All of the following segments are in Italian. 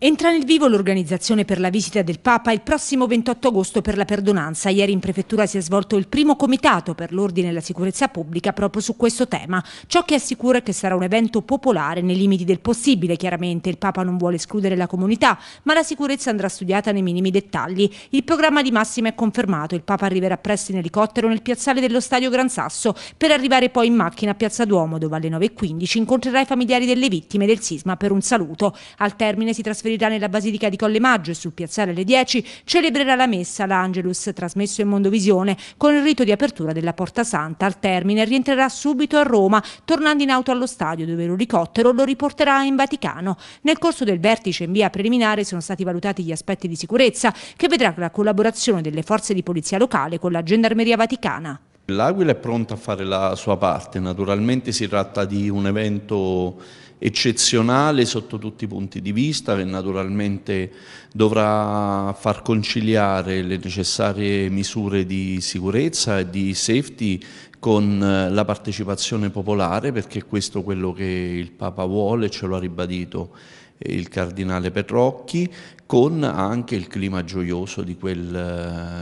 Entra nel vivo l'organizzazione per la visita del Papa il prossimo 28 agosto per la perdonanza. Ieri in prefettura si è svolto il primo comitato per l'ordine e la sicurezza pubblica proprio su questo tema. Ciò che assicura è che sarà un evento popolare nei limiti del possibile, chiaramente. Il Papa non vuole escludere la comunità, ma la sicurezza andrà studiata nei minimi dettagli. Il programma di massima è confermato. Il Papa arriverà presto in elicottero nel piazzale dello Stadio Gran Sasso per arrivare poi in macchina a Piazza Duomo, dove alle 9.15 incontrerà i familiari delle vittime del sisma per un saluto. Al termine si trasferirà trasferirà nella Basilica di Collemaggio e sul piazzale alle 10 celebrerà la messa, l'Angelus, trasmesso in Mondovisione, con il rito di apertura della Porta Santa. Al termine rientrerà subito a Roma, tornando in auto allo stadio dove l'elicottero lo riporterà in Vaticano. Nel corso del vertice in via preliminare sono stati valutati gli aspetti di sicurezza che vedrà la collaborazione delle forze di polizia locale con la Gendarmeria Vaticana. L'Aquila è pronta a fare la sua parte, naturalmente si tratta di un evento eccezionale sotto tutti i punti di vista che naturalmente dovrà far conciliare le necessarie misure di sicurezza e di safety con eh, la partecipazione popolare perché questo è quello che il Papa vuole, ce lo ha ribadito eh, il cardinale Petrocchi, con anche il clima gioioso di quel,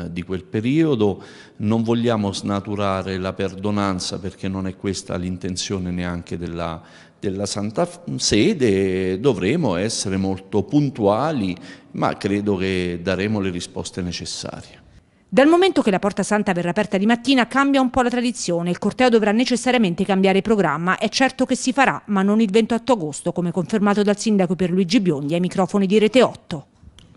eh, di quel, periodo. Non vogliamo snaturare la perdonanza perché non è questa l'intenzione neanche della, della Santa Sede dovremo essere molto puntuali, ma credo che daremo le risposte necessarie. Dal momento che la Porta Santa verrà aperta di mattina cambia un po' la tradizione, il corteo dovrà necessariamente cambiare programma, è certo che si farà, ma non il 28 agosto, come confermato dal sindaco per Luigi Biondi ai microfoni di Rete 8.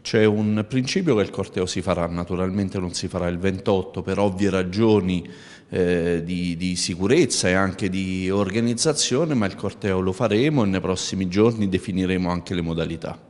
C'è un principio che il corteo si farà, naturalmente non si farà il 28 per ovvie ragioni eh, di, di, sicurezza e anche di organizzazione, ma il corteo lo faremo e nei prossimi giorni definiremo anche le modalità.